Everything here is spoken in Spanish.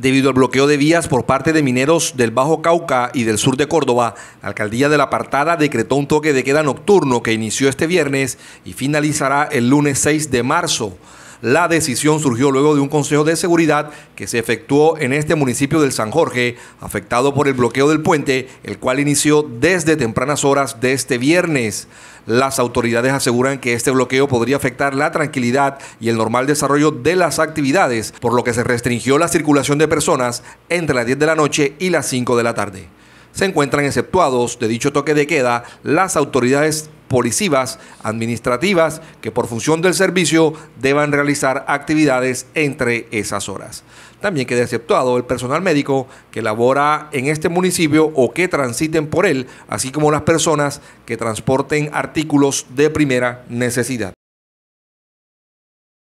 Debido al bloqueo de vías por parte de mineros del Bajo Cauca y del sur de Córdoba, la alcaldía de la Apartada decretó un toque de queda nocturno que inició este viernes y finalizará el lunes 6 de marzo. La decisión surgió luego de un consejo de seguridad que se efectuó en este municipio del San Jorge, afectado por el bloqueo del puente, el cual inició desde tempranas horas de este viernes. Las autoridades aseguran que este bloqueo podría afectar la tranquilidad y el normal desarrollo de las actividades, por lo que se restringió la circulación de personas entre las 10 de la noche y las 5 de la tarde. Se encuentran exceptuados de dicho toque de queda las autoridades policivas administrativas que por función del servicio deban realizar actividades entre esas horas. También queda exceptuado el personal médico que labora en este municipio o que transiten por él, así como las personas que transporten artículos de primera necesidad.